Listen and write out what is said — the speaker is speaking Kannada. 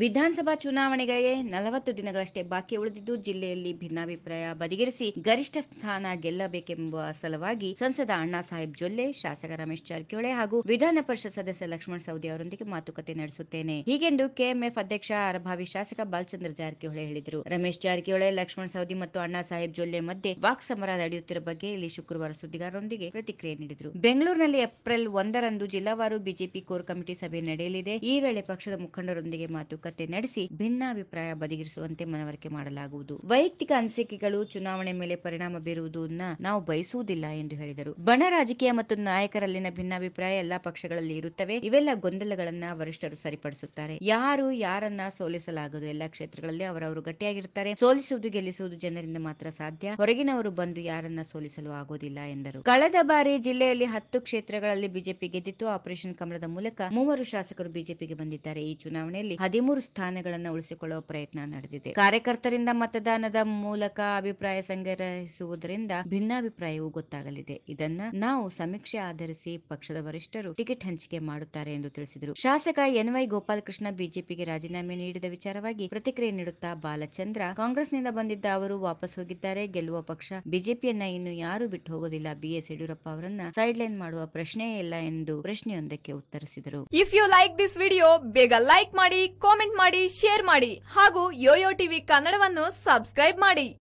ವಿಧಾನಸಭಾ ಚುನಾವಣೆಗಳಿಗೆ ನಲವತ್ತು ದಿನಗಳಷ್ಟೇ ಬಾಕಿ ಉಳಿದಿದ್ದು ಜಿಲ್ಲೆಯಲ್ಲಿ ಭಿನ್ನಾಭಿಪ್ರಾಯ ಬದಿಗಿರಿಸಿ ಗರಿಷ್ಠ ಸ್ಥಾನ ಗೆಲ್ಲಬೇಕೆಂಬ ಸಲುವಾಗಿ ಸಂಸದ ಅಣ್ಣಾ ಸಾಹೇಬ್ ಜೊಲ್ಲೆ ಶಾಸಕ ರಮೇಶ್ ಜಾರಕಿಹೊಳಿ ಹಾಗೂ ವಿಧಾನ ಪರಿಷತ್ ಸದಸ್ಯ ಲಕ್ಷ್ಮಣ ಸವದಿ ಅವರೊಂದಿಗೆ ಮಾತುಕತೆ ನಡೆಸುತ್ತೇನೆ ಹೀಗೆಂದು ಕೆಎಂಎಫ್ ಅಧ್ಯಕ್ಷ ಅರಭಾವಿ ಶಾಸಕ ಬಾಲಚಂದ್ರ ಜಾರಕಿಹೊಳಿ ಹೇಳಿದರು ರಮೇಶ್ ಜಾರಕಿಹೊಳಿ ಲಕ್ಷ್ಮಣ ಸವದಿ ಮತ್ತು ಅಣ್ಣಾ ಸಾಹೇಬ್ ಜೊಲ್ಲೆ ಮಧ್ಯೆ ವಾಕ್ ಸಮರ ನಡೆಯುತ್ತಿರುವ ಬಗ್ಗೆ ಇಲ್ಲಿ ಶುಕ್ರವಾರ ಸುದ್ದಿಗಾರರೊಂದಿಗೆ ಪ್ರತಿಕ್ರಿಯೆ ನೀಡಿದರು ಬೆಂಗಳೂರಿನಲ್ಲಿ ಏಪ್ರಿಲ್ ಒಂದರಂದು ಜಿಲ್ಲಾವಾರು ಬಿಜೆಪಿ ಕೋರ್ ಕಮಿಟಿ ಸಭೆ ನಡೆಯಲಿದೆ ಈ ವೇಳೆ ಪಕ್ಷದ ಮುಖಂಡರೊಂದಿಗೆ ಮಾತು ಮಾತುಕತೆ ನಡೆಸಿ ಭಿನ್ನಾಭಿಪ್ರಾಯ ಬದಿಗಿರಿಸುವಂತೆ ಮನವರಿಕೆ ಮಾಡಲಾಗುವುದು ವೈಯಕ್ತಿಕ ಅನಿಸಿಕೆಗಳು ಚುನಾವಣೆ ಮೇಲೆ ಪರಿಣಾಮ ಬೀರುವುದನ್ನ ನಾವು ಬಯಸುವುದಿಲ್ಲ ಎಂದು ಹೇಳಿದರು ಬಣ ರಾಜಕೀಯ ಮತ್ತು ನಾಯಕರಲ್ಲಿನ ಭಿನ್ನಾಭಿಪ್ರಾಯ ಎಲ್ಲಾ ಪಕ್ಷಗಳಲ್ಲಿ ಇರುತ್ತವೆ ಇವೆಲ್ಲ ಗೊಂದಲಗಳನ್ನ ವರಿಷ್ಠರು ಸರಿಪಡಿಸುತ್ತಾರೆ ಯಾರು ಯಾರನ್ನ ಸೋಲಿಸಲಾಗದು ಎಲ್ಲಾ ಕ್ಷೇತ್ರಗಳಲ್ಲಿ ಅವರವರು ಗಟ್ಟಿಯಾಗಿರುತ್ತಾರೆ ಸೋಲಿಸುವುದು ಗೆಲ್ಲಿಸುವುದು ಜನರಿಂದ ಮಾತ್ರ ಸಾಧ್ಯ ಹೊರಗಿನವರು ಬಂದು ಯಾರನ್ನ ಸೋಲಿಸಲು ಆಗೋದಿಲ್ಲ ಎಂದರು ಕಳೆದ ಬಾರಿ ಜಿಲ್ಲೆಯಲ್ಲಿ ಹತ್ತು ಕ್ಷೇತ್ರಗಳಲ್ಲಿ ಬಿಜೆಪಿ ಗೆದ್ದಿತ್ತು ಆಪರೇಷನ್ ಕಮಲದ ಮೂಲಕ ಮೂವರು ಶಾಸಕರು ಬಿಜೆಪಿಗೆ ಬಂದಿದ್ದಾರೆ ಈ ಚುನಾವಣೆಯಲ್ಲಿ ಹದಿಮೂರು ಮೂರು ಸ್ಥಾನಗಳನ್ನು ಉಳಿಸಿಕೊಳ್ಳುವ ಪ್ರಯತ್ನ ನಡೆದಿದೆ ಕಾರ್ಯಕರ್ತರಿಂದ ಮತದಾನದ ಮೂಲಕ ಅಭಿಪ್ರಾಯ ಸಂಗ್ರಹಿಸುವುದರಿಂದ ಭಿನ್ನಾಭಿಪ್ರಾಯವು ಗೊತ್ತಾಗಲಿದೆ ಇದನ್ನ ನಾವು ಸಮೀಕ್ಷೆ ಆಧರಿಸಿ ಪಕ್ಷದ ವರಿಷ್ಠರು ಟಿಕೆಟ್ ಹಂಚಿಕೆ ಮಾಡುತ್ತಾರೆ ಎಂದು ತಿಳಿಸಿದರು ಶಾಸಕ ಎನ್ ವೈ ಗೋಪಾಲಕೃಷ್ಣ ಬಿಜೆಪಿಗೆ ರಾಜೀನಾಮೆ ನೀಡಿದ ವಿಚಾರವಾಗಿ ಪ್ರತಿಕ್ರಿಯೆ ನೀಡುತ್ತಾ ಬಾಲಚಂದ್ರ ಕಾಂಗ್ರೆಸ್ನಿಂದ ಬಂದಿದ್ದ ಅವರು ವಾಪಸ್ ಹೋಗಿದ್ದಾರೆ ಗೆಲ್ಲುವ ಪಕ್ಷ ಬಿಜೆಪಿಯನ್ನ ಇನ್ನು ಯಾರು ಬಿಟ್ಟು ಹೋಗೋದಿಲ್ಲ ಬಿಎಸ್ ಯಡಿಯೂರಪ್ಪ ಅವರನ್ನ ಸೈಡ್ ಲೈನ್ ಮಾಡುವ ಪ್ರಶ್ನೆಯೇ ಇಲ್ಲ ಎಂದು ಪ್ರಶ್ನೆಯೊಂದಕ್ಕೆ ಉತ್ತರಿಸಿದರು if you like this video ಬೇಗ ಲೈಕ್ ಮಾಡಿ ಕಾಮೆಂಟ್ ಕಮೆಂಟ್ ಮಾಡಿ ಶೇರ್ ಮಾಡಿ ಹಾಗೂ ಯೋಯೋ ಟಿವಿ ಕನ್ನಡವನ್ನು ಸಬ್ಸ್ಕ್ರೈಬ್ ಮಾಡಿ